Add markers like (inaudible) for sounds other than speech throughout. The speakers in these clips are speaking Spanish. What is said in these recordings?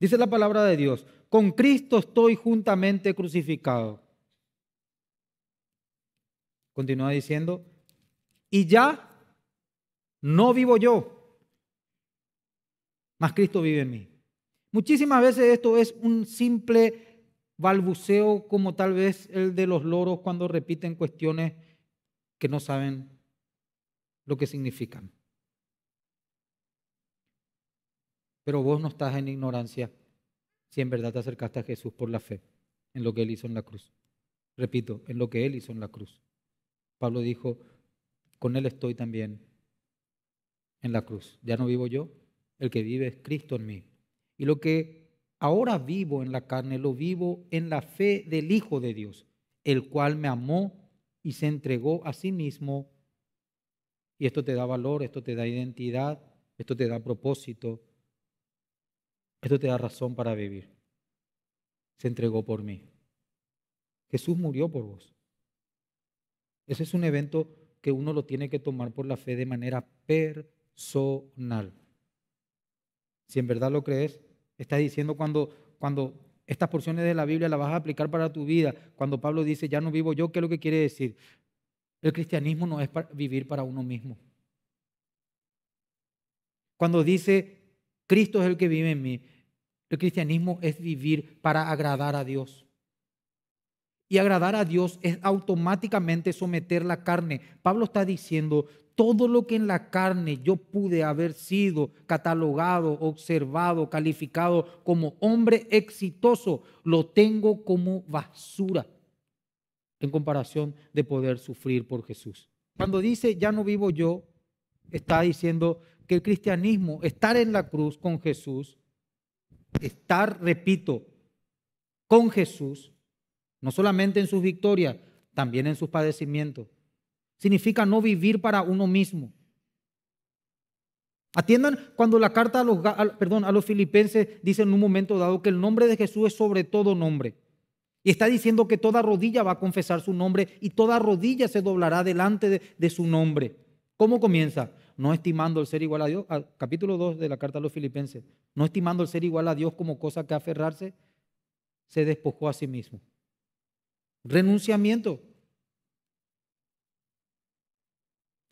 Dice la palabra de Dios, con Cristo estoy juntamente crucificado. Continúa diciendo, y ya no vivo yo, mas Cristo vive en mí. Muchísimas veces esto es un simple balbuceo como tal vez el de los loros cuando repiten cuestiones que no saben lo que significan. Pero vos no estás en ignorancia si en verdad te acercaste a Jesús por la fe, en lo que Él hizo en la cruz. Repito, en lo que Él hizo en la cruz. Pablo dijo, con Él estoy también en la cruz. Ya no vivo yo, el que vive es Cristo en mí. Y lo que ahora vivo en la carne, lo vivo en la fe del Hijo de Dios, el cual me amó y se entregó a sí mismo. Y esto te da valor, esto te da identidad, esto te da propósito, esto te da razón para vivir. Se entregó por mí. Jesús murió por vos. Ese es un evento que uno lo tiene que tomar por la fe de manera personal. Si en verdad lo crees, estás diciendo cuando, cuando estas porciones de la Biblia las vas a aplicar para tu vida, cuando Pablo dice, ya no vivo yo, ¿qué es lo que quiere decir? El cristianismo no es vivir para uno mismo. Cuando dice, Cristo es el que vive en mí. El cristianismo es vivir para agradar a Dios. Y agradar a Dios es automáticamente someter la carne. Pablo está diciendo, todo lo que en la carne yo pude haber sido catalogado, observado, calificado como hombre exitoso, lo tengo como basura en comparación de poder sufrir por Jesús. Cuando dice, ya no vivo yo, está diciendo, que el cristianismo, estar en la cruz con Jesús, estar, repito, con Jesús, no solamente en sus victorias, también en sus padecimientos, significa no vivir para uno mismo. Atiendan cuando la carta a los, perdón, a los filipenses dice en un momento dado que el nombre de Jesús es sobre todo nombre. Y está diciendo que toda rodilla va a confesar su nombre y toda rodilla se doblará delante de, de su nombre. ¿Cómo comienza? no estimando el ser igual a Dios, capítulo 2 de la carta a los filipenses, no estimando el ser igual a Dios como cosa que aferrarse, se despojó a sí mismo. Renunciamiento.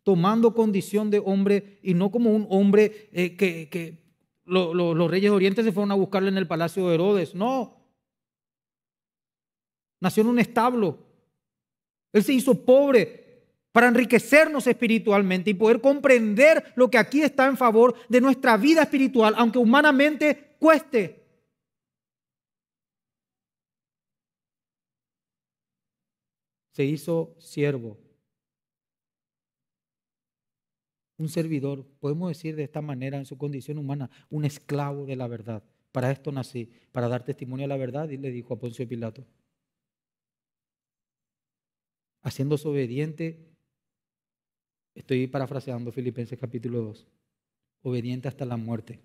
Tomando condición de hombre y no como un hombre eh, que, los reyes de Oriente se fueron a buscarle en el palacio de Herodes. No. Nació en un establo. Él se hizo pobre para enriquecernos espiritualmente y poder comprender lo que aquí está en favor de nuestra vida espiritual, aunque humanamente cueste. Se hizo siervo, un servidor, podemos decir de esta manera, en su condición humana, un esclavo de la verdad. Para esto nací, para dar testimonio a la verdad, y le dijo a Poncio Pilato. Haciéndose obediente Estoy parafraseando Filipenses capítulo 2. Obediente hasta la muerte.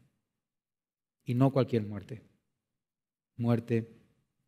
Y no cualquier muerte. Muerte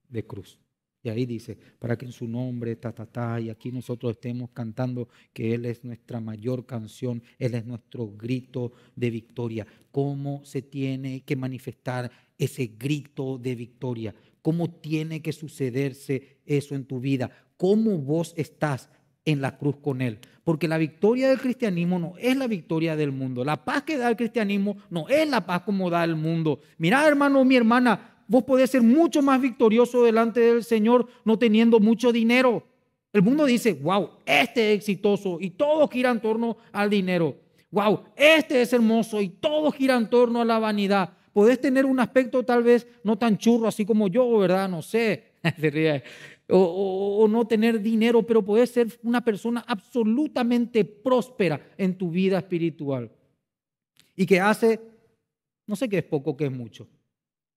de cruz. Y ahí dice, para que en su nombre, ta, ta, ta, y aquí nosotros estemos cantando que Él es nuestra mayor canción, Él es nuestro grito de victoria. ¿Cómo se tiene que manifestar ese grito de victoria? ¿Cómo tiene que sucederse eso en tu vida? ¿Cómo vos estás en la cruz con Él. Porque la victoria del cristianismo no es la victoria del mundo. La paz que da el cristianismo no es la paz como da el mundo. Mirá, hermano, mi hermana, vos podés ser mucho más victorioso delante del Señor no teniendo mucho dinero. El mundo dice, wow, este es exitoso y todo gira en torno al dinero. Wow, este es hermoso y todo gira en torno a la vanidad. Podés tener un aspecto tal vez no tan churro así como yo, ¿verdad? No sé. (laughs) o, no tener dinero, pero poder ser una persona absolutamente próspera en tu vida espiritual. Y que hace, no sé qué es poco, qué es mucho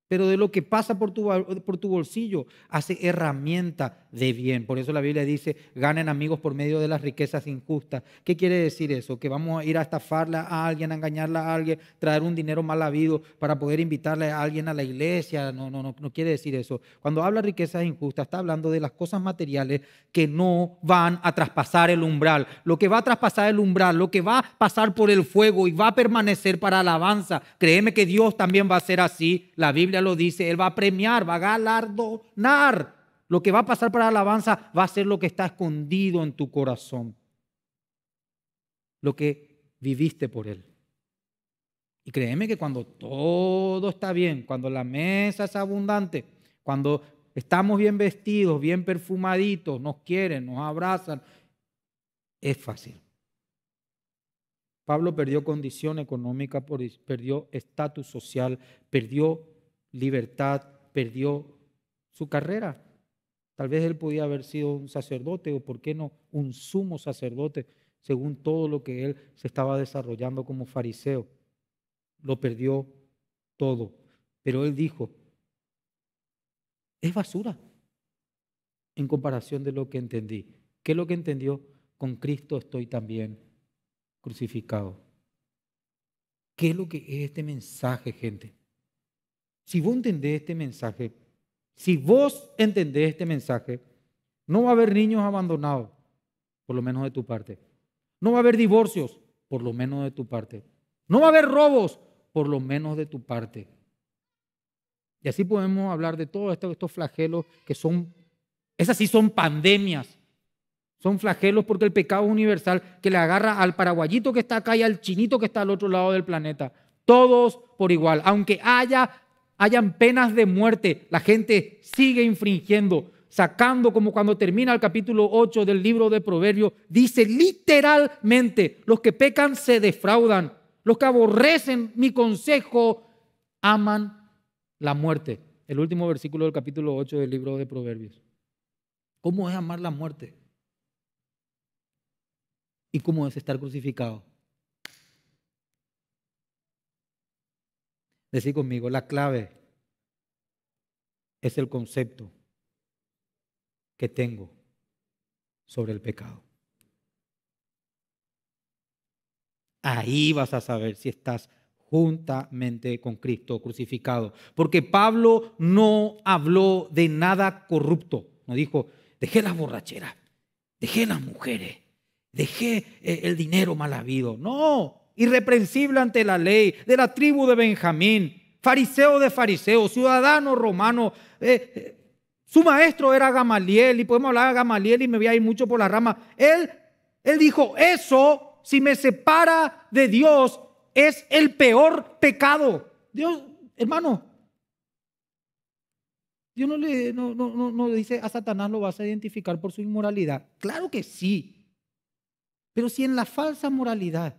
pero de lo que pasa por tu, por tu bolsillo hace herramienta de bien. Por eso la Biblia dice, ganen amigos por medio de las riquezas injustas. ¿Qué quiere decir eso? Que vamos a ir a estafarla a alguien, a engañarla a alguien, traer un dinero mal habido para poder invitarle a alguien a la iglesia. No, no, no, no quiere decir eso. Cuando habla riquezas injustas, está hablando de las cosas materiales que no van a traspasar el umbral. Lo que va a traspasar el umbral, lo que va a pasar por el fuego y va a permanecer para alabanza. Créeme que Dios también va a ser así. La Biblia lo dice, Él va a premiar, va a galardonar. Lo que va a pasar para la alabanza va a ser lo que está escondido en tu corazón. Lo que viviste por Él. Y créeme que cuando todo está bien, cuando la mesa es abundante, cuando estamos bien vestidos, bien perfumaditos, nos quieren, nos abrazan, es fácil. Pablo perdió condición económica, perdió estatus social, perdió libertad, perdió su carrera. Tal vez él podía haber sido un sacerdote o, ¿por qué no, un sumo sacerdote, según todo lo que él se estaba desarrollando como fariseo? Lo perdió todo. Pero él dijo, es basura en comparación de lo que entendí. ¿Qué es lo que entendió? Con Cristo estoy también crucificado. ¿Qué es lo que es este mensaje, gente? Si vos entendés este mensaje, si vos entendés este mensaje, no va a haber niños abandonados, por lo menos de tu parte. No va a haber divorcios, por lo menos de tu parte. No va a haber robos, por lo menos de tu parte. Y así podemos hablar de todos estos flagelos que son, esas sí son pandemias. Son flagelos porque el pecado universal que le agarra al paraguayito que está acá y al chinito que está al otro lado del planeta. Todos por igual, aunque haya hayan penas de muerte, la gente sigue infringiendo, sacando como cuando termina el capítulo 8 del libro de Proverbios, dice literalmente, los que pecan se defraudan, los que aborrecen mi consejo aman la muerte. El último versículo del capítulo 8 del libro de Proverbios. ¿Cómo es amar la muerte? ¿Y cómo es estar crucificado? Decir conmigo, la clave es el concepto que tengo sobre el pecado. Ahí vas a saber si estás juntamente con Cristo crucificado. Porque Pablo no habló de nada corrupto. No dijo, dejé las borracheras, dejé las mujeres, dejé eh, el dinero mal habido. No, irreprensible ante la ley, de la tribu de Benjamín, fariseo de fariseo, ciudadano romano. Eh, eh, su maestro era Gamaliel, y podemos hablar de Gamaliel y me voy a mucho por la rama. Él, él dijo, eso, si me separa de Dios, es el peor pecado. Dios, hermano, Dios no le no, no, dice a Satanás lo vas a identificar por su inmoralidad. Claro que sí. Pero si en la falsa moralidad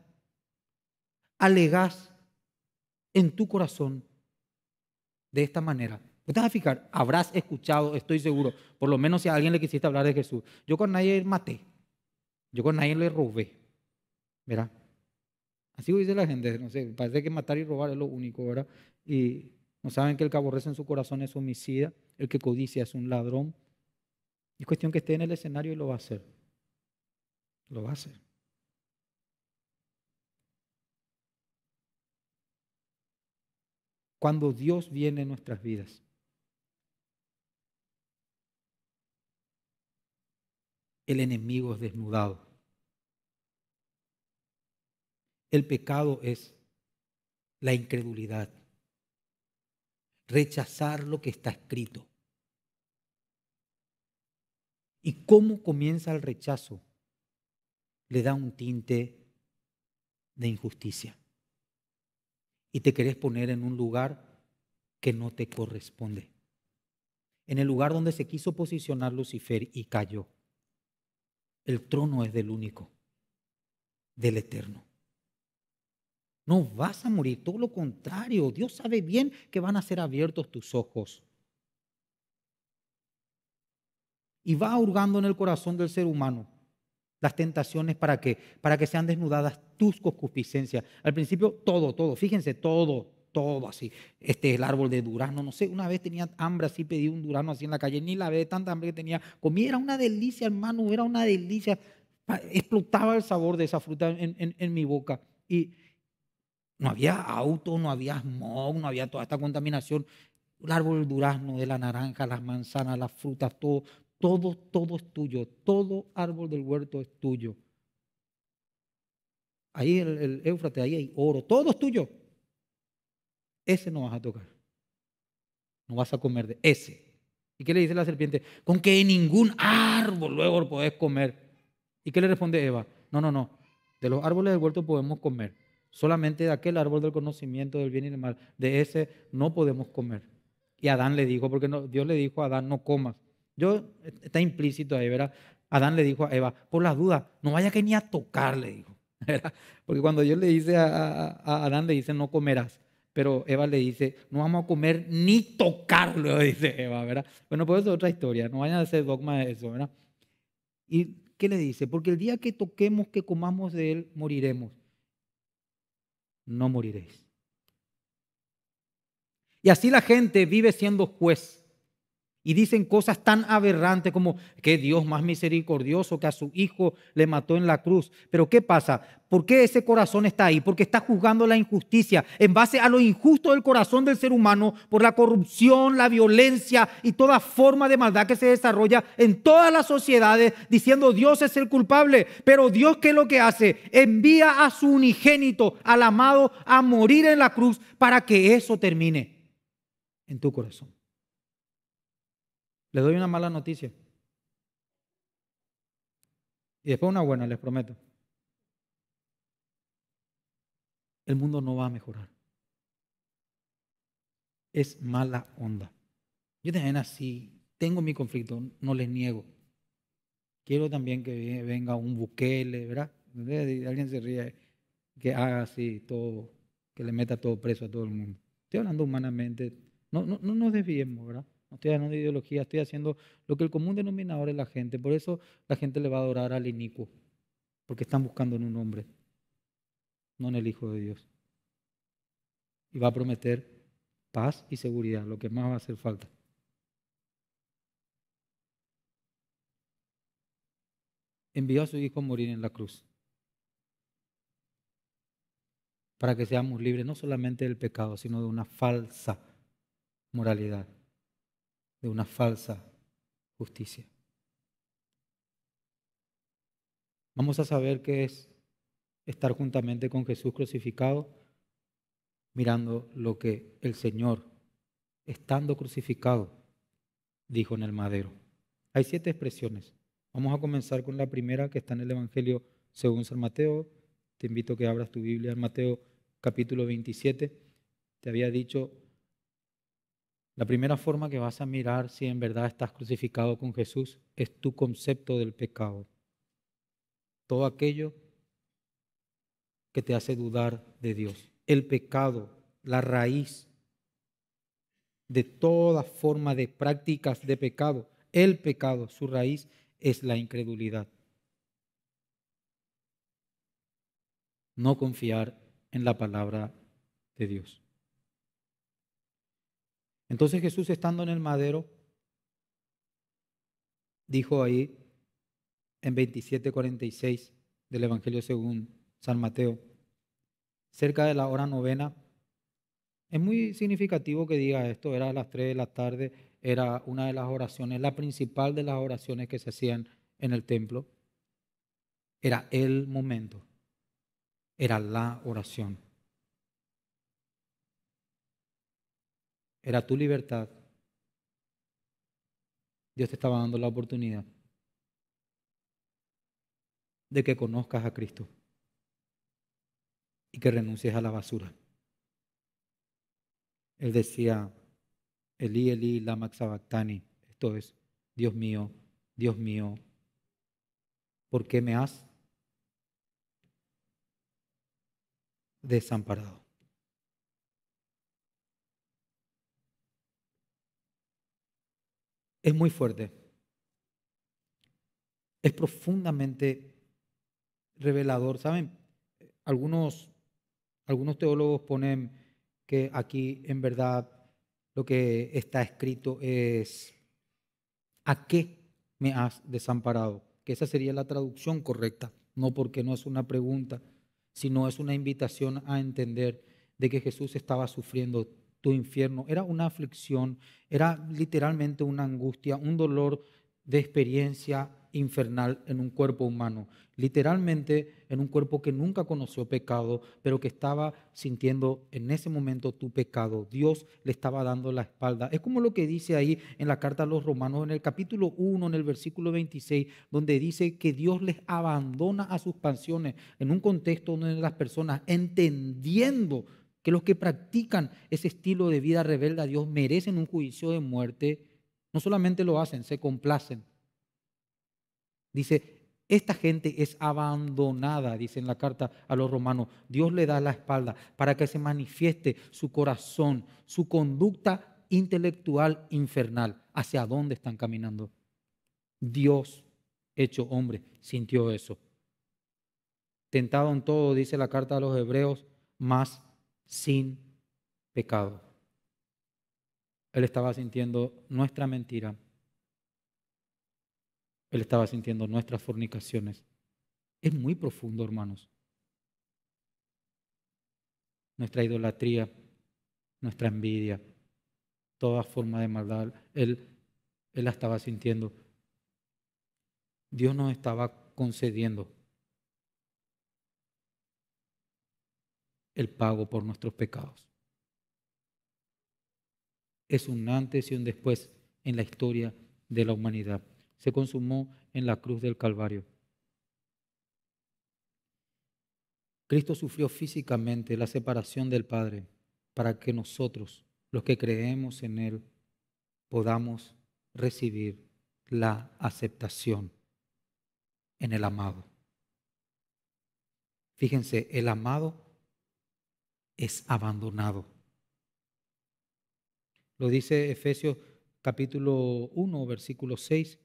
alegas en tu corazón de esta manera. Vos te vas a fijar, habrás escuchado, estoy seguro, por lo menos si a alguien le quisiste hablar de Jesús. Yo con nadie maté, yo con nadie le robé, ¿verdad? Así dice la gente, no sé, parece que matar y robar es lo único, ¿verdad? Y no saben que el que aborrece en su corazón es homicida, el que codicia es un ladrón. Es cuestión que esté en el escenario y lo va a hacer. Lo va a hacer. cuando Dios viene en nuestras vidas. El enemigo es desnudado. El pecado es la incredulidad, rechazar lo que está escrito. ¿Y cómo comienza el rechazo? Le da un tinte de injusticia y te querés poner en un lugar que no te corresponde. En el lugar donde se quiso posicionar Lucifer y cayó. El trono es del único, del eterno. No vas a morir, todo lo contrario, Dios sabe bien que van a ser abiertos tus ojos. Y va hurgando en el corazón del ser humano las tentaciones para que, para que sean desnudadas tus concupiscencias. Al principio todo, todo, fíjense, todo, todo así. Este es el árbol de durazno, no sé, una vez tenía hambre así, pedí un durazno así en la calle, ni la ve tanta hambre que tenía. Comí, era una delicia, hermano, era una delicia. Explotaba el sabor de esa fruta en, mi boca. Y no había auto, no había smog, no había toda esta contaminación el árbol durazno, de la naranja, las manzanas, las frutas, todo, todo, todo es tuyo. Todo árbol del huerto es tuyo. Ahí el, el Éufrates, ahí hay oro. Todo es tuyo. Ese no vas a tocar. No vas a comer de ese. ¿Y qué le dice la serpiente? Con que ningún árbol luego lo podés comer. ¿Y qué le responde Eva? No, no, no. De los árboles del huerto podemos comer. Solamente de aquel árbol del conocimiento del bien y del mal. De ese no podemos comer. Y Adán le dijo, porque no, Dios le dijo a Adán, no comas. Yo, está implícito ahí, ¿verdad? Adán le dijo a Eva, por las dudas, no vaya que ni a tocar, le dijo. (laughs) ¿verdad? Porque cuando Dios le dice a, Adán, le dice, no comerás. Pero Eva le dice, no vamos a comer ni tocarlo, (laughs) dice Eva, ¿verdad? Bueno, pues es otra historia, no vayan a hacer dogma de eso, ¿verdad? ¿Y qué le dice? Porque el día que toquemos, que comamos de él, moriremos. No moriréis. Y así la gente vive siendo juez y dicen cosas tan aberrantes como que Dios más misericordioso que a su hijo le mató en la cruz. Pero ¿qué pasa? ¿Por qué ese corazón está ahí? Porque está juzgando la injusticia en base a lo injusto del corazón del ser humano por la corrupción, la violencia y toda forma de maldad que se desarrolla en todas las sociedades diciendo Dios es el culpable. Pero Dios ¿qué es lo que hace? Envía a su unigénito, al amado, a morir en la cruz para que eso termine en tu corazón. Les doy una mala noticia. Y después una buena, les prometo. El mundo no va a mejorar. Es mala onda. Yo también así, tengo mi conflicto, no les niego. Quiero también que venga un buquele, ¿verdad? Alguien se ríe, que haga así todo, que le meta todo preso a todo el mundo. Estoy hablando humanamente. No, no, no nos desviemos, ¿verdad? no estoy hablando de ideología, estoy haciendo lo que el común denominador es la gente. Por eso la gente le va a adorar al inicuo, porque están buscando en un hombre, no en el Hijo de Dios. Y va a prometer paz y seguridad, lo que más va a hacer falta. Envió a su Hijo a morir en la cruz para que seamos libres no solamente del pecado, sino de una falsa moralidad de una falsa justicia. Vamos a saber qué es estar juntamente con Jesús crucificado, mirando lo que el Señor, estando crucificado, dijo en el madero. Hay siete expresiones. Vamos a comenzar con la primera que está en el Evangelio según San Mateo. Te invito a que abras tu Biblia en Mateo capítulo 27. Te había dicho la primera forma que vas a mirar si en verdad estás crucificado con Jesús es tu concepto del pecado. Todo aquello que te hace dudar de Dios. El pecado, la raíz de toda forma de prácticas de pecado. El pecado, su raíz es la incredulidad. No confiar en la palabra de Dios. Entonces Jesús estando en el madero, dijo ahí en 27:46 del Evangelio según San Mateo, cerca de la hora novena, es muy significativo que diga esto, era a las 3 de la tarde, era una de las oraciones, la principal de las oraciones que se hacían en el templo. Era el momento, era la oración. era tu libertad, Dios te estaba dando la oportunidad de que conozcas a Cristo y que renuncies a la basura. Él decía, Eli, Eli, lama esto es, Dios mío, Dios mío, ¿por qué me has desamparado? es muy fuerte. Es profundamente revelador. ¿Saben? Algunos, algunos teólogos ponen que aquí en verdad lo que está escrito es, ¿a qué me has desamparado? Que esa sería la traducción correcta, no porque no es una pregunta, sino es una invitación a entender de que Jesús estaba sufriendo tu infierno. Era una aflicción, era literalmente una angustia, un dolor de experiencia infernal en un cuerpo humano, literalmente en un cuerpo que nunca conoció pecado, pero que estaba sintiendo en ese momento tu pecado. Dios le estaba dando la espalda. Es como lo que dice ahí en la carta a los romanos, en el capítulo 1, en el versículo 26, donde dice que Dios les abandona a sus pasiones en un contexto donde las personas, entendiendo que los que practican ese estilo de vida rebelde a Dios merecen un juicio de muerte, no solamente lo hacen, se complacen. Dice, esta gente es abandonada, dice en la carta a los romanos. Dios le da la espalda para que se manifieste su corazón, su conducta intelectual infernal, hacia dónde están caminando. Dios, hecho hombre, sintió eso. Tentado en todo, dice la carta a los hebreos, más sin pecado. Él estaba sintiendo nuestra mentira. Él estaba sintiendo nuestras fornicaciones. Es muy profundo, hermanos. Nuestra idolatría, nuestra envidia, toda forma de maldad. Él, él la estaba sintiendo. Dios nos estaba concediendo el pago por nuestros pecados. Es un antes y un después en la historia de la humanidad. Se consumó en la cruz del Calvario. Cristo sufrió físicamente la separación del Padre para que nosotros, los que creemos en Él, podamos recibir la aceptación en el amado. Fíjense, el amado es abandonado. Lo dice Efesios capítulo 1, versículo 6,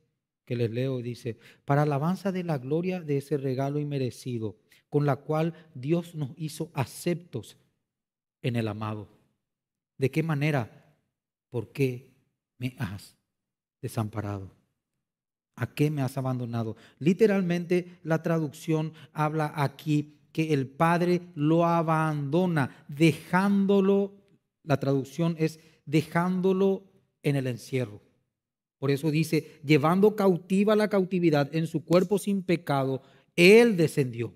que les leo, dice, para alabanza de la gloria de ese regalo inmerecido, con la cual Dios nos hizo aceptos en el amado. ¿De qué manera? ¿Por qué me has desamparado? ¿A qué me has abandonado? Literalmente la traducción habla aquí que el padre lo abandona, dejándolo, la traducción es dejándolo en el encierro. Por eso dice, llevando cautiva la cautividad en su cuerpo sin pecado, Él descendió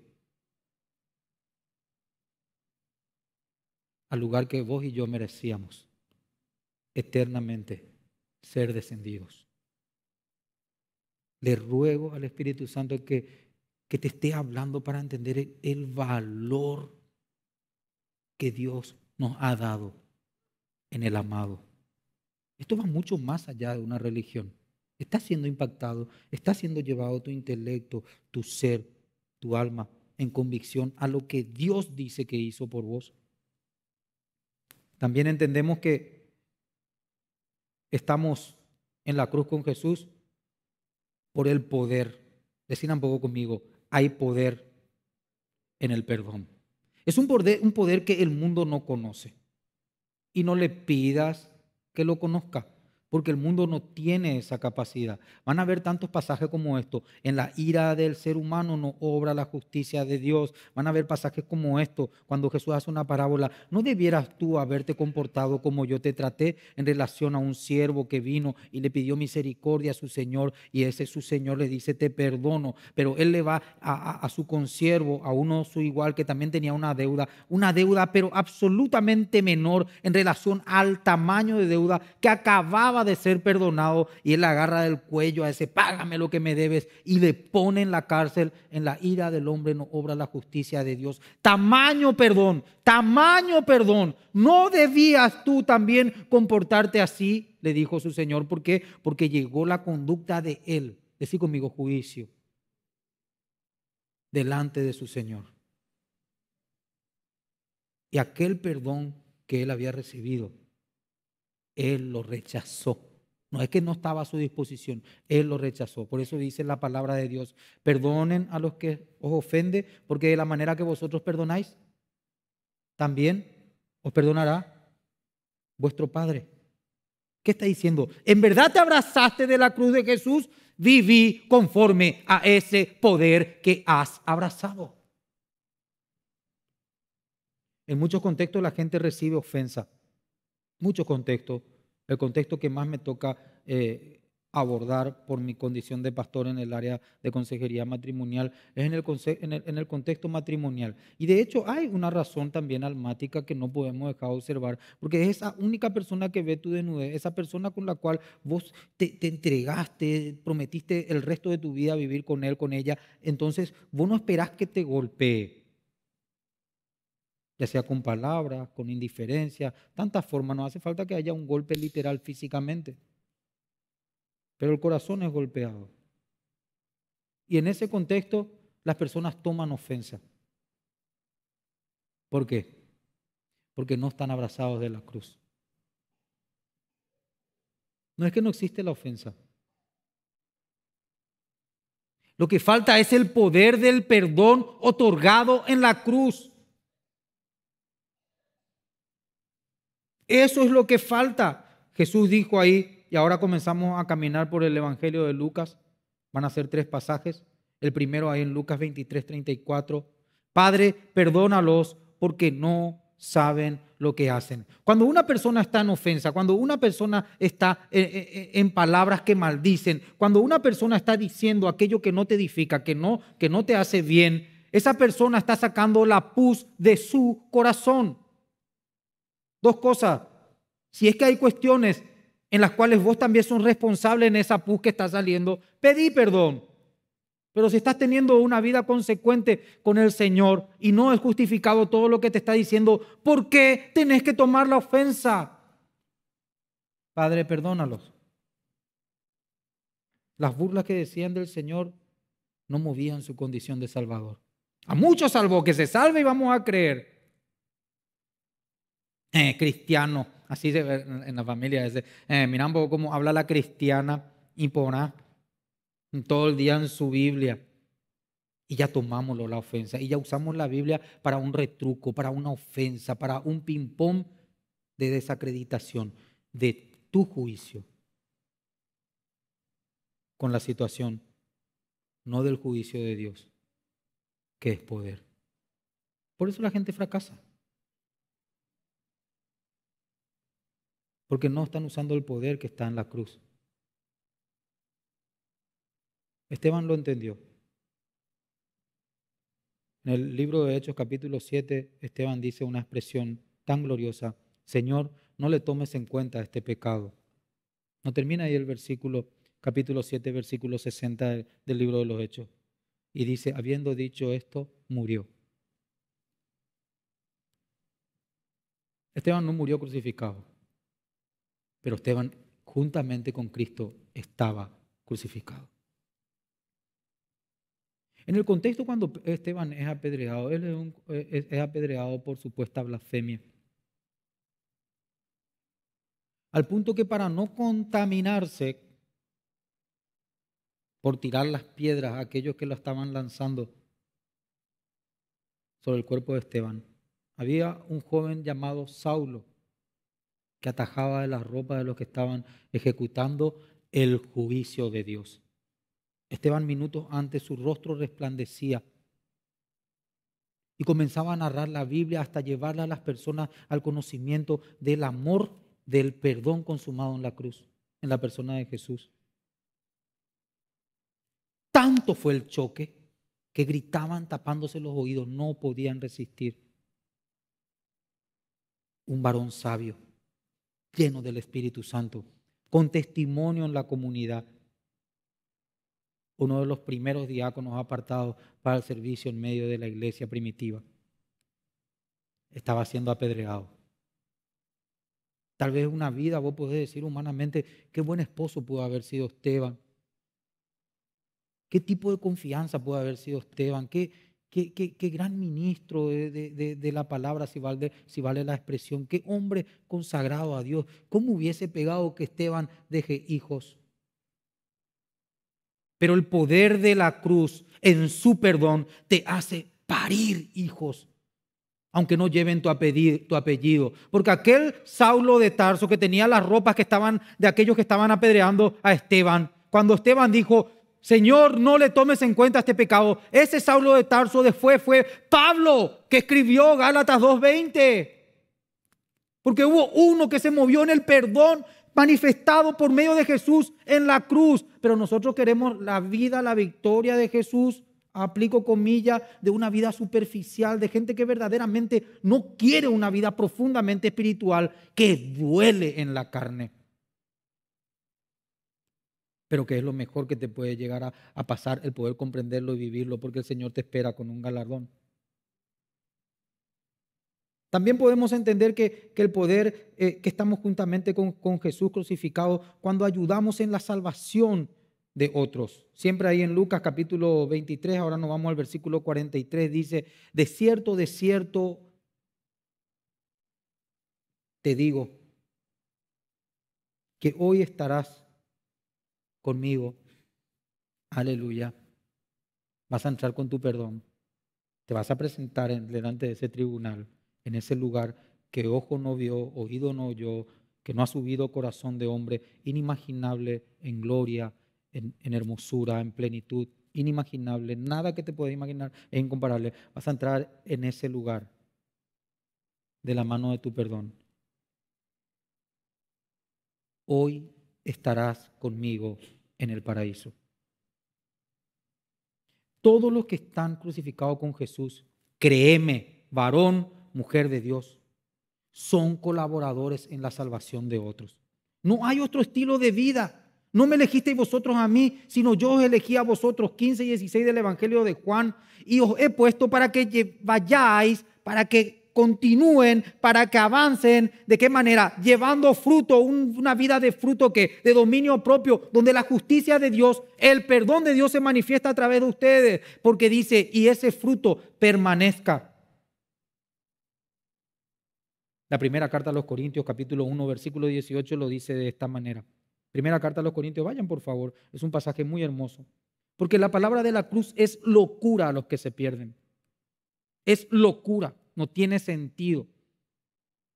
al lugar que vos y yo merecíamos eternamente ser descendidos. Le ruego al Espíritu Santo que que te esté hablando para entender el valor que Dios nos ha dado en el amado. Esto va mucho más allá de una religión. Está siendo impactado, está siendo llevado tu intelecto, tu ser, tu alma, en convicción a lo que Dios dice que hizo por vos. También entendemos que estamos en la cruz con Jesús por el poder. Decían un poco conmigo, hay poder en el perdón. Es un poder, un poder que el mundo no conoce. Y no le pidas que lo conozca porque el mundo no tiene esa capacidad. Van a ver tantos pasajes como esto. En la ira del ser humano no obra la justicia de Dios. Van a ver pasajes como esto, cuando Jesús hace una parábola. No debieras tú haberte comportado como yo te traté en relación a un siervo que vino y le pidió misericordia a su Señor y ese su Señor le dice, te perdono. Pero él le va a, a su consiervo, a uno su igual que también tenía una deuda, una deuda pero absolutamente menor en relación al tamaño de deuda que acababa de ser perdonado y él agarra del cuello a ese, págame lo que me debes, y le pone en la cárcel. En la ira del hombre no obra la justicia de Dios. Tamaño perdón, tamaño perdón. No debías tú también comportarte así, le dijo su Señor. ¿Por qué? Porque llegó la conducta de él. decir conmigo juicio delante de su Señor. Y aquel perdón que él había recibido él lo rechazó. No es que no estaba a su disposición, Él lo rechazó. Por eso dice la palabra de Dios, perdonen a los que os ofende, porque de la manera que vosotros perdonáis, también os perdonará vuestro Padre. ¿Qué está diciendo? ¿En verdad te abrazaste de la cruz de Jesús? Viví conforme a ese poder que has abrazado. En muchos contextos la gente recibe ofensa muchos contextos. El contexto que más me toca eh, abordar por mi condición de pastor en el área de consejería matrimonial es en el, en, en el, contexto matrimonial. Y de hecho hay una razón también almática que no podemos dejar de observar, porque es esa única persona que ve tu desnudez, esa persona con la cual vos te, te entregaste, prometiste el resto de tu vida vivir con él, con ella, entonces vos no esperás que te golpee ya sea con palabras, con indiferencia, tantas formas. No hace falta que haya un golpe literal físicamente. Pero el corazón es golpeado. Y en ese contexto las personas toman ofensa. ¿Por qué? Porque no están abrazados de la cruz. No es que no existe la ofensa. Lo que falta es el poder del perdón otorgado en la cruz. Eso es lo que falta. Jesús dijo ahí, y ahora comenzamos a caminar por el Evangelio de Lucas. Van a ser tres pasajes. El primero ahí en Lucas 23, 34. Padre, perdónalos porque no saben lo que hacen. Cuando una persona está en ofensa, cuando una persona está eh, eh, eh, en, palabras que maldicen, cuando una persona está diciendo aquello que no te edifica, que no, que no te hace bien, esa persona está sacando la pus de su corazón. Dos cosas. Si es que hay cuestiones en las cuales vos también sos responsable en esa pus que está saliendo, pedí perdón. Pero si estás teniendo una vida consecuente con el Señor y no es justificado todo lo que te está diciendo, ¿por qué tenés que tomar la ofensa? Padre, perdónalos. Las burlas que decían del Señor no movían su condición de Salvador. A muchos salvó, que se salve y vamos a creer. Eh, cristiano, así se ve en la familia. Eh, mira un poco cómo habla la cristiana y todo el día en su Biblia. Y ya tomamos la ofensa, y ya usamos la Biblia para un retruco, para una ofensa, para un ping-pong de desacreditación de tu juicio con la situación, no del juicio de Dios, que es poder. Por eso la gente fracasa. porque no están usando el poder que está en la cruz. Esteban lo entendió. En el libro de Hechos capítulo 7, Esteban dice una expresión tan gloriosa, Señor, no le tomes en cuenta este pecado. No termina ahí el versículo, capítulo 7, versículo 60 del libro de los Hechos. Y dice, habiendo dicho esto, murió. Esteban no murió crucificado. Pero Esteban, juntamente con Cristo, estaba crucificado. En el contexto cuando Esteban es apedreado, él es, apedreado por supuesta blasfemia. Al punto que para no contaminarse por tirar las piedras a aquellos que lo estaban lanzando sobre el cuerpo de Esteban, había un joven llamado Saulo que atajaba de la ropa de los que estaban ejecutando el juicio de Dios. Esteban minutos antes su rostro resplandecía y comenzaba a narrar la Biblia hasta llevarla a las personas al conocimiento del amor, del perdón consumado en la cruz, en la persona de Jesús. Tanto fue el choque que gritaban tapándose los oídos, no podían resistir. Un varón sabio Lleno del Espíritu Santo, con testimonio en la comunidad. Uno de los primeros diáconos apartados para el servicio en medio de la iglesia primitiva. Estaba siendo apedreado. Tal vez una vida, vos podés decir humanamente, qué buen esposo pudo haber sido Esteban. ¿Qué tipo de confianza pudo haber sido Esteban? ¿Qué, Qué, gran ministro de, la palabra, si vale, la expresión. Qué hombre consagrado a Dios. ¿Cómo hubiese pegado que Esteban deje hijos? Pero el poder de la cruz en su perdón te hace parir hijos, aunque no lleven tu apellido. Porque aquel Saulo de Tarso que tenía las ropas que estaban de aquellos que estaban apedreando a Esteban, cuando Esteban dijo, Señor, no le tomes en cuenta este pecado. Ese Saulo de Tarso después fue Pablo que escribió Gálatas 2.20. Porque hubo uno que se movió en el perdón manifestado por medio de Jesús en la cruz. Pero nosotros queremos la vida, la victoria de Jesús, aplico comillas, de una vida superficial, de gente que verdaderamente no quiere una vida profundamente espiritual, que duele en la carne pero que es lo mejor que te puede llegar a, pasar el poder comprenderlo y vivirlo, porque el Señor te espera con un galardón. También podemos entender que, el poder eh, que estamos juntamente con, con Jesús crucificado, cuando ayudamos en la salvación de otros. Siempre ahí en Lucas capítulo 23, ahora nos vamos al versículo 43, dice, de cierto, de cierto, te digo, que hoy estarás conmigo. Aleluya. Vas a entrar con tu perdón. Te vas a presentar delante de ese tribunal, en ese lugar que ojo no vio, oído no oyó, que no ha subido corazón de hombre, inimaginable en gloria, en, hermosura, en plenitud, inimaginable, nada que te puedas imaginar es incomparable. Vas a entrar en ese lugar de la mano de tu perdón. Hoy estarás conmigo en el paraíso. Todos los que están crucificados con Jesús, créeme, varón, mujer de Dios, son colaboradores en la salvación de otros. No hay otro estilo de vida. No me elegisteis vosotros a mí, sino yo os elegí a vosotros, 15 y 16 del Evangelio de Juan, y os he puesto para que vayáis, para que continúen, para que avancen. ¿De qué manera? Llevando fruto, una vida de fruto que de dominio propio, donde la justicia de Dios, el perdón de Dios se manifiesta a través de ustedes, porque dice, y ese fruto permanezca. La primera carta a los Corintios, capítulo 1, versículo 18, lo dice de esta manera. Primera carta a los Corintios, vayan por favor, es un pasaje muy hermoso. Porque la palabra de la cruz es locura a los que se pierden. Es locura. No tiene sentido.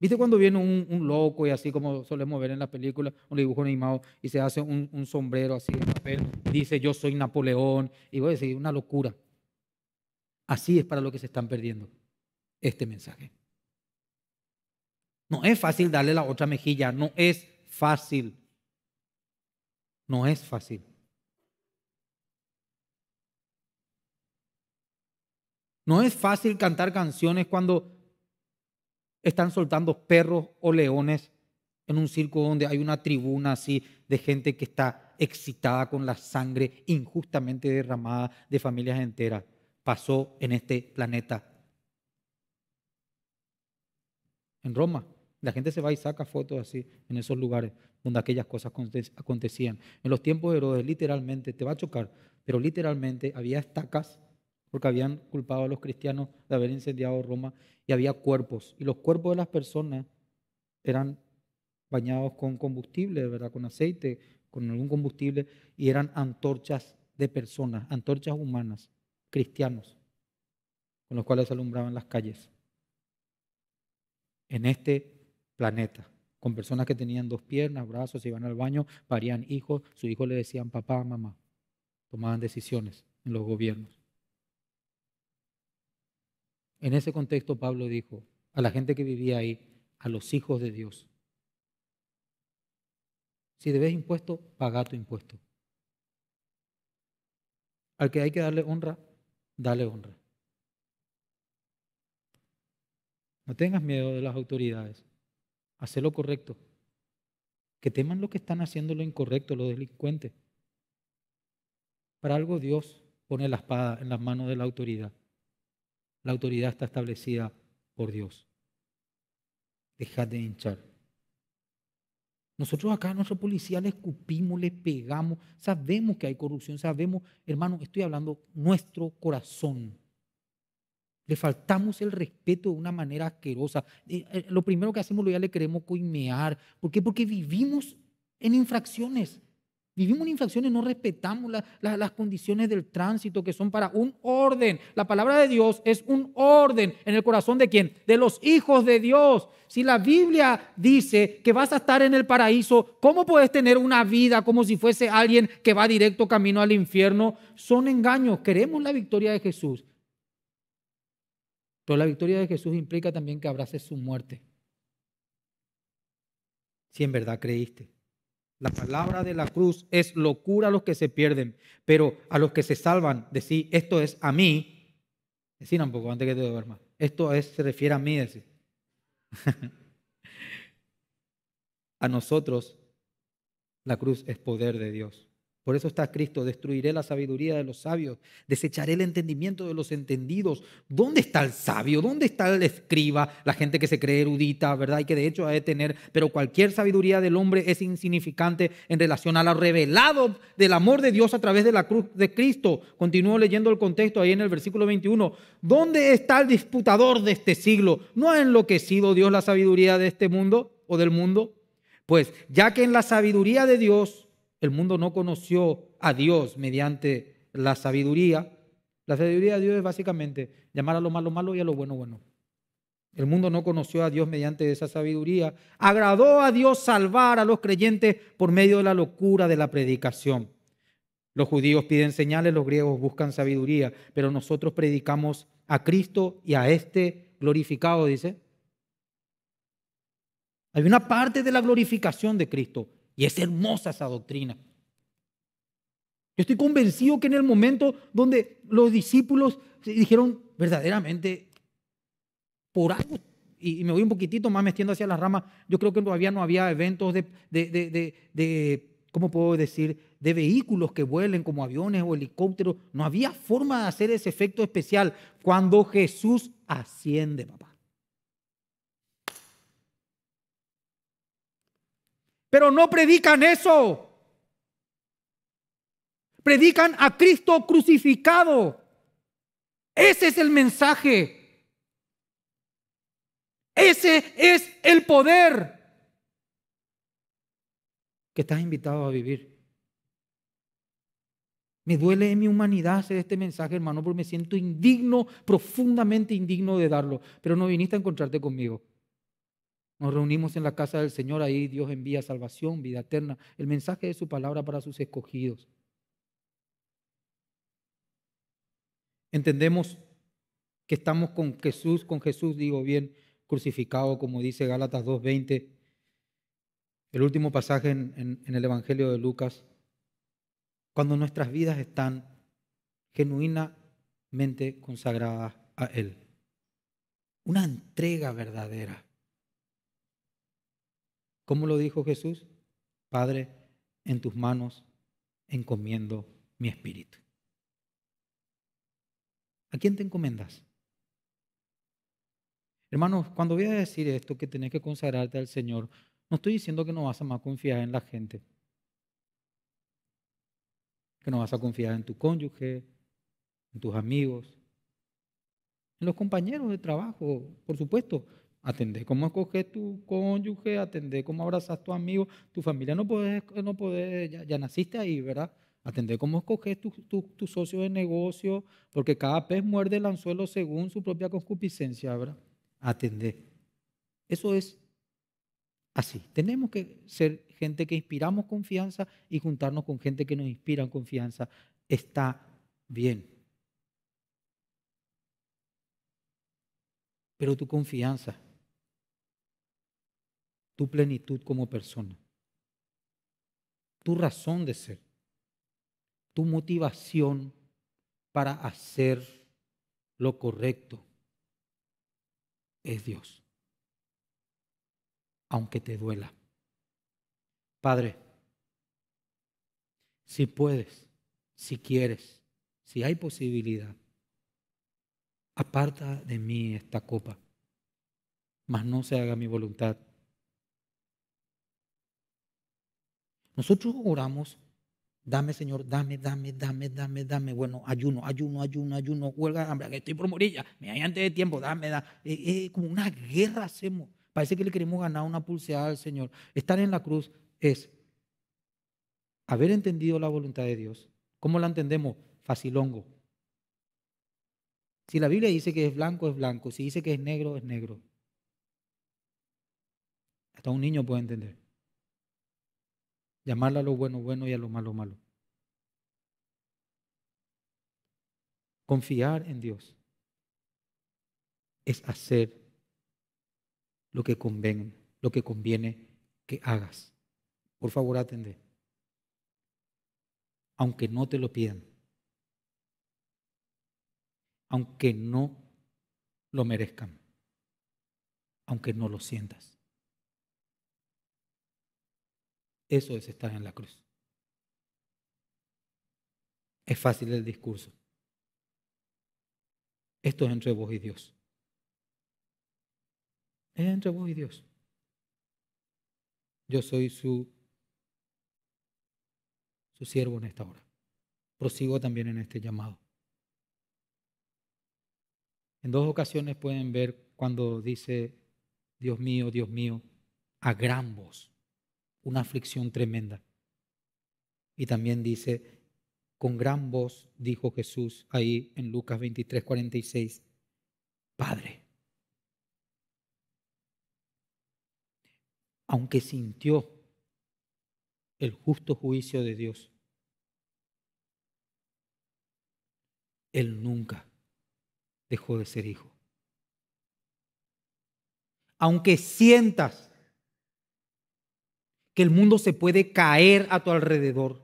¿Viste cuando viene un, loco y así como solemos ver en la película, un dibujo animado y se hace un, sombrero así de papel, dice yo soy Napoleón y voy a decir una locura. Así es para lo que se están perdiendo este mensaje. No es fácil darle la otra mejilla, no es fácil. No es fácil. No es fácil cantar canciones cuando están soltando perros o leones en un circo donde hay una tribuna así de gente que está excitada con la sangre injustamente derramada de familias enteras. Pasó en este planeta. En Roma, la gente se va y saca fotos así en esos lugares donde aquellas cosas acontecían. En los tiempos de Herodes, literalmente, te va a chocar, pero literalmente había estacas porque habían culpado a los cristianos de haber incendiado Roma y había cuerpos. Y los cuerpos de las personas eran bañados con combustible, ¿verdad? Con aceite, con algún combustible, y eran antorchas de personas, antorchas humanas, cristianos, con los cuales alumbraban las calles. En este planeta, con personas que tenían dos piernas, brazos, iban al baño, parían hijos, sus hijos le decían papá, mamá, tomaban decisiones en los gobiernos. En ese contexto Pablo dijo a la gente que vivía ahí, a los hijos de Dios, si debes impuesto, paga tu impuesto. Al que hay que darle honra, dale honra. No tengas miedo de las autoridades. Haz lo correcto. Que teman lo que están haciendo lo incorrecto, los delincuentes. Para algo Dios pone la espada en las manos de la autoridad. La autoridad está establecida por Dios. Dejad de hinchar. Nosotros acá a nuestro policía le escupimos, le pegamos, sabemos que hay corrupción, sabemos, hermano, estoy hablando nuestro corazón. Le faltamos el respeto de una manera asquerosa. Eh, eh, lo primero que hacemos, lo ya le queremos coimear. ¿Por qué? Porque vivimos en infracciones. Vivimos una infracción y no respetamos las condiciones del tránsito que son para un orden. La palabra de Dios es un orden en el corazón de quién? De los hijos de Dios. Si la Biblia dice que vas a estar en el paraíso, ¿cómo puedes tener una vida como si fuese alguien que va directo camino al infierno? Son engaños. Queremos la victoria de Jesús. Pero la victoria de Jesús implica también que abraces su muerte. Si en verdad creíste. La palabra de la cruz es locura a los que se pierden, pero a los que se salvan, decir, esto es a mí. Decir un poco antes que te más, Esto se refiere a mí, (laughs) a nosotros, la cruz es poder de Dios. Por eso está Cristo, destruiré la sabiduría de los sabios, desecharé el entendimiento de los entendidos. ¿Dónde está el sabio? ¿Dónde está el escriba? La gente que se cree erudita, ¿verdad? Y que de hecho ha de tener, pero cualquier sabiduría del hombre es insignificante en relación a la revelado del amor de Dios a través de la cruz de Cristo. Continúo leyendo el contexto ahí en el versículo 21. ¿Dónde está el disputador de este siglo? ¿No ha enloquecido Dios la sabiduría de este mundo o del mundo? Pues ya que en la sabiduría de Dios el mundo no conoció a Dios mediante la sabiduría. La sabiduría de Dios es básicamente llamar a lo malo malo y a lo bueno bueno. El mundo no conoció a Dios mediante esa sabiduría. Agradó a Dios salvar a los creyentes por medio de la locura de la predicación. Los judíos piden señales, los griegos buscan sabiduría, pero nosotros predicamos a Cristo y a este glorificado, dice. Hay una parte de la glorificación de Cristo, y es hermosa esa doctrina. Yo estoy convencido que en el momento donde los discípulos dijeron verdaderamente, por algo, y me voy un poquitito más metiendo hacia la rama, yo creo que todavía no había eventos de, de ¿cómo puedo decir?, de vehículos que vuelen como aviones o helicópteros. No había forma de hacer ese efecto especial cuando Jesús asciende, papá. pero no predican eso. Predican a Cristo crucificado. Ese es el mensaje. Ese es el poder que estás invitado a vivir. Me duele en mi humanidad hacer este mensaje, hermano, porque me siento indigno, profundamente indigno de darlo. Pero no viniste a encontrarte conmigo. Nos reunimos en la casa del Señor, ahí Dios envía salvación, vida eterna, el mensaje de su palabra para sus escogidos. Entendemos que estamos con Jesús, con Jesús, digo bien, crucificado, como dice Gálatas 2.20, el último pasaje en, en el Evangelio de Lucas, cuando nuestras vidas están genuinamente consagradas a Él. Una entrega verdadera ¿Cómo lo dijo Jesús? Padre, en tus manos encomiendo mi espíritu. ¿A quién te encomendas? Hermanos, cuando voy a decir esto, que tenés que consagrarte al Señor, no estoy diciendo que no vas a más confiar en la gente, que no vas a confiar en tu cónyuge, en tus amigos, en los compañeros de trabajo, por supuesto, Atender cómo escoges tu cónyuge, atender cómo abrazas tu amigo, tu familia no puedes, no puedes, ya, naciste ahí, ¿verdad? Atender cómo escoges tus tu, tu socios de negocio, porque cada pez muerde el anzuelo según su propia concupiscencia, ¿verdad? Atender. Eso es así. Tenemos que ser gente que inspiramos confianza y juntarnos con gente que nos inspira confianza. Está bien. Pero tu confianza tu plenitud como persona, tu razón de ser, tu motivación para hacer lo correcto es Dios, aunque te duela. Padre, si puedes, si quieres, si hay posibilidad, aparta de mí esta copa, mas no se haga mi voluntad Nosotros oramos, dame Señor, dame, dame, dame, dame, dame. Bueno, ayuno, ayuno, ayuno, ayuno, huelga, hambre, que estoy por morir ya, me hay antes de tiempo, dame, dame. Es eh, eh, como una guerra hacemos. Parece que le queremos ganar una pulseada al Señor. Estar en la cruz es haber entendido la voluntad de Dios. ¿Cómo la entendemos? Facilongo. Si la Biblia dice que es blanco, es blanco. Si dice que es negro, es negro. Hasta un niño puede entender. Llamarle a lo bueno bueno y a lo malo malo. Confiar en Dios es hacer lo que conviene, lo que conviene que hagas. Por favor, atende. Aunque no te lo pidan. Aunque no lo merezcan. Aunque no lo sientas. Eso es estar en la cruz. Es fácil el discurso. Esto es entre vos y Dios. Es entre vos y Dios. Yo soy su, su siervo en esta hora. Prosigo también en este llamado. En dos ocasiones pueden ver cuando dice, Dios mío, Dios mío, a gran voz una aflicción tremenda. Y también dice, con gran voz dijo Jesús ahí en Lucas 23, 46, Padre, aunque sintió el justo juicio de Dios, él nunca dejó de ser hijo. Aunque sientas que el mundo se puede caer a tu alrededor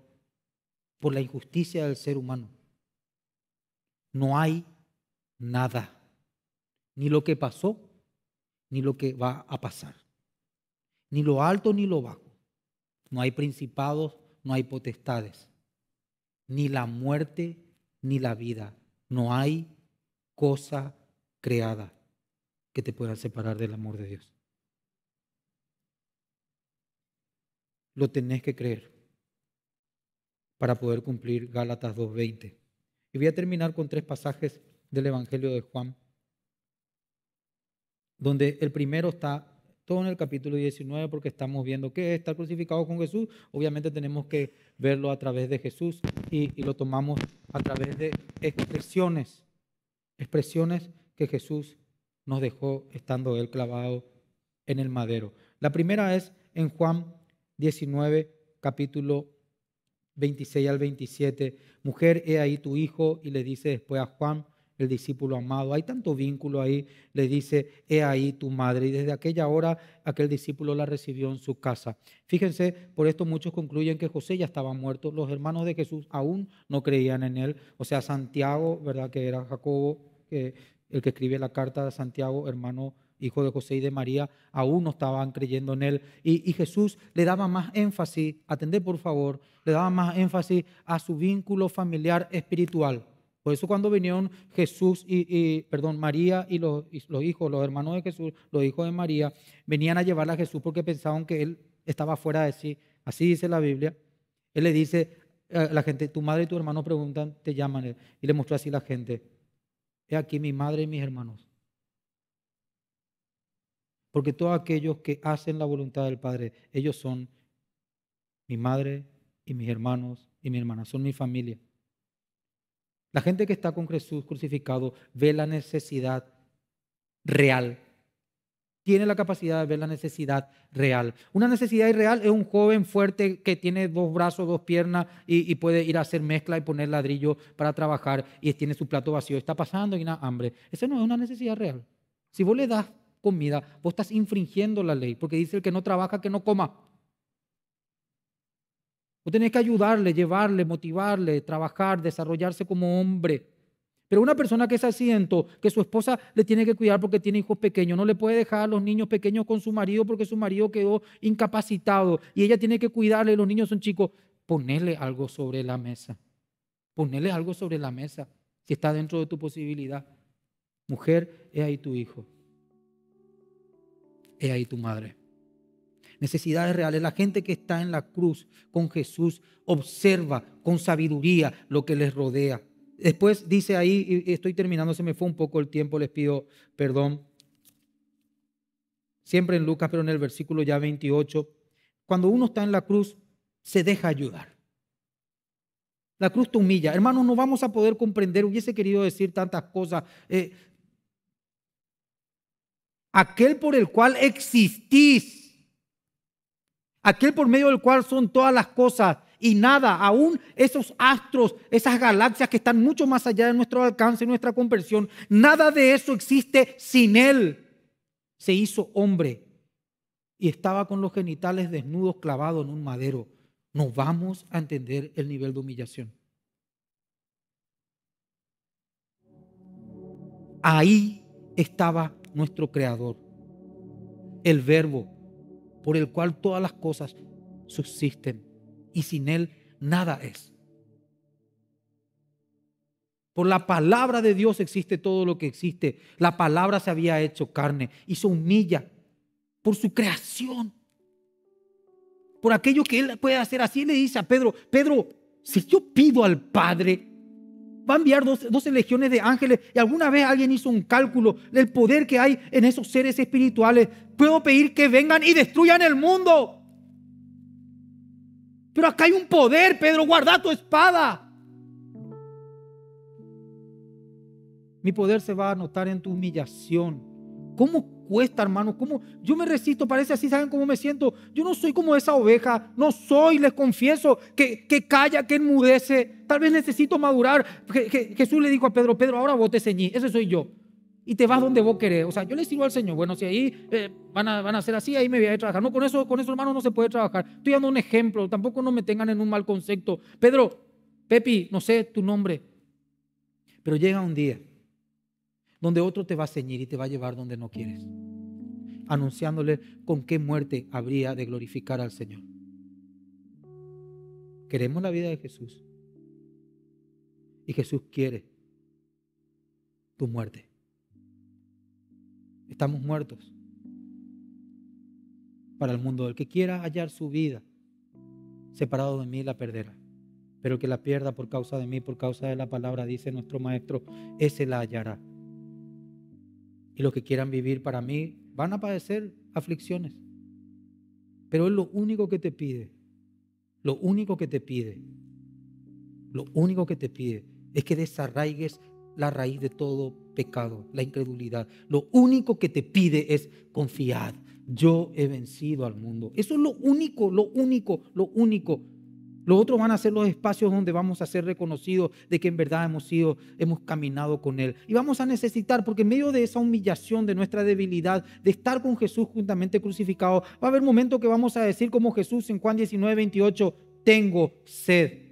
por la injusticia del ser humano. No hay nada, ni lo que pasó, ni lo que va a pasar, ni lo alto ni lo bajo. No hay principados, no hay potestades, ni la muerte, ni la vida. No hay cosa creada que te pueda separar del amor de Dios. lo tenés que creer para poder cumplir Gálatas 2.20. Y voy a terminar con tres pasajes del Evangelio de Juan, donde el primero está todo en el capítulo 19 porque estamos viendo qué es estar crucificado con Jesús. Obviamente tenemos que verlo a través de Jesús y, lo tomamos a través de expresiones, expresiones que Jesús nos dejó estando él clavado en el madero. La primera es en Juan 19, capítulo 26 al 27. Mujer, he ahí tu hijo, y le dice después a Juan, el discípulo amado. Hay tanto vínculo ahí, le dice, he ahí tu madre. Y desde aquella hora aquel discípulo la recibió en su casa. Fíjense, por esto muchos concluyen que José ya estaba muerto. Los hermanos de Jesús aún no creían en él. O sea, Santiago, ¿verdad? Que era Jacobo, el que escribe la carta de Santiago, hermano hijo de José y de María, aún no estaban creyendo en él. Y, Jesús le daba más énfasis, atender por favor, le daba más énfasis a su vínculo familiar espiritual. Por eso cuando vinieron Jesús y, perdón, María y los, los hijos, los hermanos de Jesús, los hijos de María, venían a llevarla a Jesús porque pensaban que él estaba fuera de sí. Así dice la Biblia. Él le dice, eh, la gente, tu madre y tu hermano preguntan, te llaman, y le mostró así la gente, he aquí mi madre y mis hermanos. Porque todos aquellos que hacen la voluntad del Padre, ellos son mi madre y mis hermanos y mi hermana, son mi familia. La gente que está con Jesús crucificado ve la necesidad real. Tiene la capacidad de ver la necesidad real. Una necesidad real es un joven fuerte que tiene dos brazos, dos piernas y, puede ir a hacer mezcla y poner ladrillo para trabajar y tiene su plato vacío, está pasando y nada, hambre. Esa no es una necesidad real. Si vos le das comida, vos estás infringiendo la ley, porque dice el que no trabaja que no coma. Vos tenés que ayudarle, llevarle, motivarle, trabajar, desarrollarse como hombre. Pero una persona que es asiento, que su esposa le tiene que cuidar porque tiene hijos pequeños, no le puede dejar a los niños pequeños con su marido porque su marido quedó incapacitado y ella tiene que cuidarle, los niños son chicos, ponele algo sobre la mesa. ponele algo sobre la mesa si está dentro de tu posibilidad. Mujer, es ahí tu hijo he ahí tu madre. Necesidades reales. La gente que está en la cruz con Jesús observa con sabiduría lo que les rodea. Después dice ahí, y estoy terminando, se me fue un poco el tiempo, les pido perdón. Siempre en Lucas, pero en el versículo ya 28. Cuando uno está en la cruz, se deja ayudar. La cruz te humilla. Hermanos, no vamos a poder comprender. Hubiese querido decir tantas cosas. Eh, aquel por el cual existís, aquel por medio del cual son todas las cosas y nada, aún esos astros, esas galaxias que están mucho más allá de nuestro alcance, nuestra comprensión, nada de eso existe sin Él. Se hizo hombre y estaba con los genitales desnudos clavado en un madero. No vamos a entender el nivel de humillación. Ahí estaba nuestro Creador, el Verbo, por el cual todas las cosas subsisten y sin Él nada es. Por la palabra de Dios existe todo lo que existe. La palabra se había hecho carne y se humilla por su creación. Por aquello que Él puede hacer. Así le dice a Pedro, Pedro, si yo pido al Padre va a enviar 12, legiones de ángeles. Y alguna vez alguien hizo un cálculo del poder que hay en esos seres espirituales. Puedo pedir que vengan y destruyan el mundo. Pero acá hay un poder, Pedro, guarda tu espada. Mi poder se va a notar en tu humillación. ¿Cómo cuesta, hermano. ¿Cómo? Yo me resisto, parece así, ¿saben cómo me siento? Yo no soy como esa oveja, no soy, les confieso, que, que calla, que enmudece. Tal vez necesito madurar. Jesús le dijo a Pedro, Pedro, ahora vos te ceñís, ese soy yo. Y te vas donde vos querés. O sea, yo le sirvo al Señor. Bueno, si ahí eh, van, a, van así, ahí me voy a, ir a trabajar. No, con eso, con eso, hermano, no se puede trabajar. Estoy dando un ejemplo. Tampoco no me tengan en un mal concepto. Pedro, Pepi, no sé tu nombre. Pero llega un día donde otro te va a ceñir y te va a llevar donde no quieres, anunciándole con qué muerte habría de glorificar al Señor. Queremos la vida de Jesús y Jesús quiere tu muerte. Estamos muertos para el mundo. El que quiera hallar su vida separado de mí la perderá. Pero el que la pierda por causa de mí, por causa de la palabra, dice nuestro Maestro, ese la hallará. Y los que quieran vivir para mí van a padecer aflicciones. Pero es lo único que te pide. Lo único que te pide. Lo único que te pide es que desarraigues la raíz de todo pecado, la incredulidad. Lo único que te pide es confiar. Yo he vencido al mundo. Eso es lo único, lo único, lo único. Los otros van a ser los espacios donde vamos a ser reconocidos de que en verdad hemos sido, hemos caminado con Él. Y vamos a necesitar, porque en medio de esa humillación, de nuestra debilidad, de estar con Jesús juntamente crucificado, va a haber momentos que vamos a decir como Jesús en Juan 19, 28, tengo sed.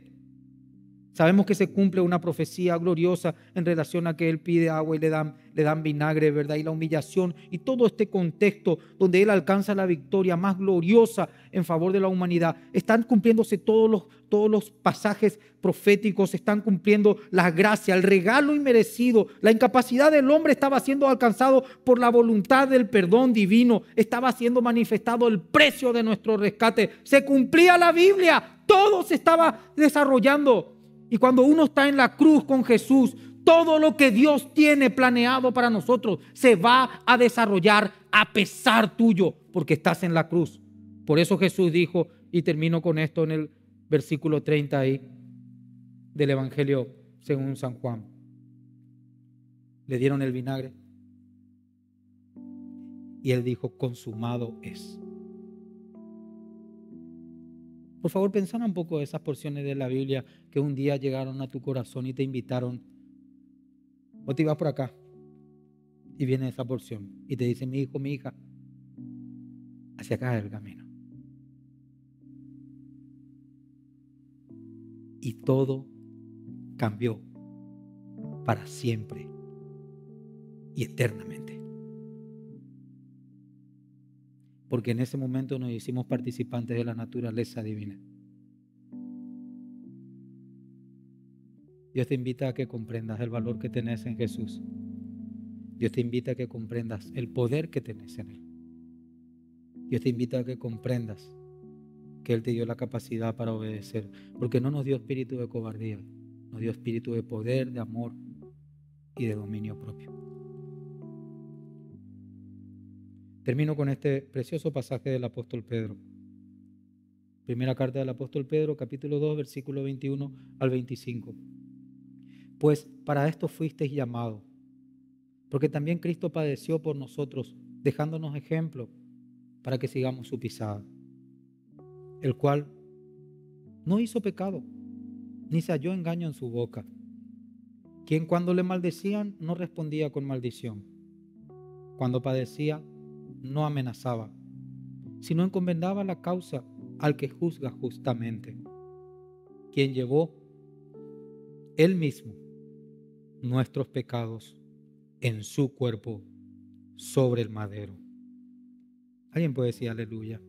Sabemos que se cumple una profecía gloriosa en relación a que él pide agua y le dan, le dan vinagre, ¿verdad? Y la humillación y todo este contexto donde él alcanza la victoria más gloriosa en favor de la humanidad. Están cumpliéndose todos los, todos los pasajes proféticos, están cumpliendo la gracia, el regalo inmerecido. La incapacidad del hombre estaba siendo alcanzado por la voluntad del perdón divino, estaba siendo manifestado el precio de nuestro rescate. Se cumplía la Biblia, todo se estaba desarrollando. Y cuando uno está en la cruz con Jesús, todo lo que Dios tiene planeado para nosotros se va a desarrollar a pesar tuyo, porque estás en la cruz. Por eso Jesús dijo, y termino con esto en el versículo 30 ahí del Evangelio según San Juan. Le dieron el vinagre y él dijo, consumado es. Por favor, pensar un poco esas porciones de la Biblia que un día llegaron a tu corazón y te invitaron. O te vas por acá y viene esa porción y te dice, mi hijo, mi hija, hacia acá es el camino. Y todo cambió para siempre y eternamente. porque en ese momento nos hicimos participantes de la naturaleza divina. Dios te invita a que comprendas el valor que tenés en Jesús. Dios te invita a que comprendas el poder que tenés en Él. Dios te invita a que comprendas que Él te dio la capacidad para obedecer, porque no nos dio espíritu de cobardía, nos dio espíritu de poder, de amor y de dominio propio. Termino con este precioso pasaje del apóstol Pedro. Primera carta del apóstol Pedro, capítulo 2, versículo 21 al 25. Pues para esto fuisteis llamado, porque también Cristo padeció por nosotros, dejándonos ejemplo para que sigamos su pisada, el cual no hizo pecado, ni se halló engaño en su boca, quien cuando le maldecían no respondía con maldición, cuando padecía no amenazaba, sino encomendaba la causa al que juzga justamente, quien llevó él mismo nuestros pecados en su cuerpo sobre el madero. Alguien puede decir aleluya.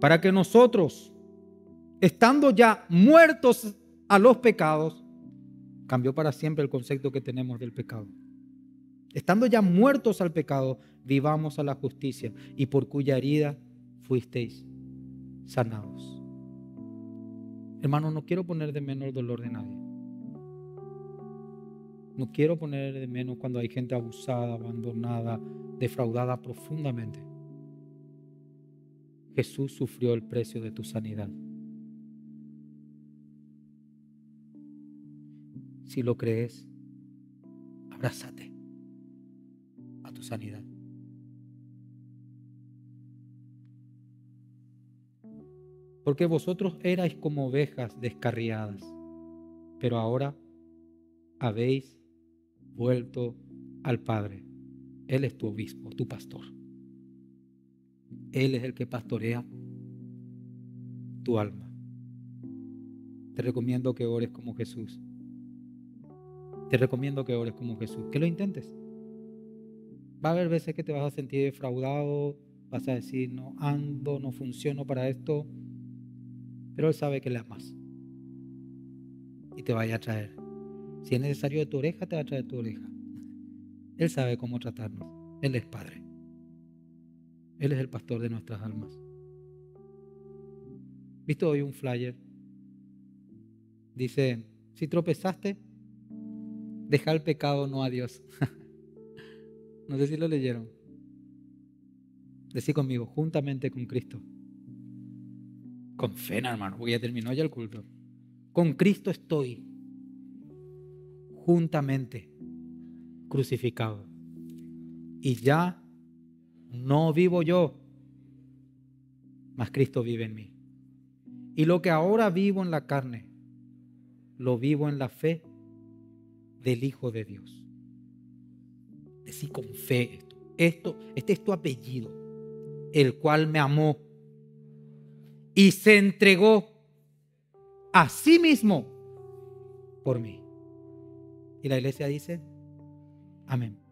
Para que nosotros, estando ya muertos a los pecados, cambió para siempre el concepto que tenemos del pecado estando ya muertos al pecado, vivamos a la justicia y por cuya herida fuisteis sanados. Hermano, no quiero poner de menos el dolor de nadie. No quiero poner de menos cuando hay gente abusada, abandonada, defraudada profundamente. Jesús sufrió el precio de tu sanidad. Si lo crees, abrázate sanidad. Porque vosotros erais como ovejas descarriadas, pero ahora habéis vuelto al Padre. Él es tu obispo, tu pastor. Él es el que pastorea tu alma. Te recomiendo que ores como Jesús. Te recomiendo que ores como Jesús. Que lo intentes va a haber veces que te vas a sentir defraudado, vas a decir, no ando, no funciono para esto, pero Él sabe que le amas y te vaya a traer. Si es necesario de tu oreja, te va a traer tu oreja. Él sabe cómo tratarnos. Él es Padre. Él es el pastor de nuestras almas. ¿Visto hoy un flyer? Dice, si tropezaste, deja el pecado, no a Dios. (laughs) No sé si lo leyeron. Decí conmigo, juntamente con Cristo. Con fe, hermano, porque ya terminó ya el culto. Con Cristo estoy. Juntamente crucificado. Y ya no vivo yo, mas Cristo vive en mí. Y lo que ahora vivo en la carne, lo vivo en la fe del Hijo de Dios Sí, con fe esto. esto. Este es tu apellido, el cual me amó y se entregó a sí mismo por mí. Y la iglesia dice, amén.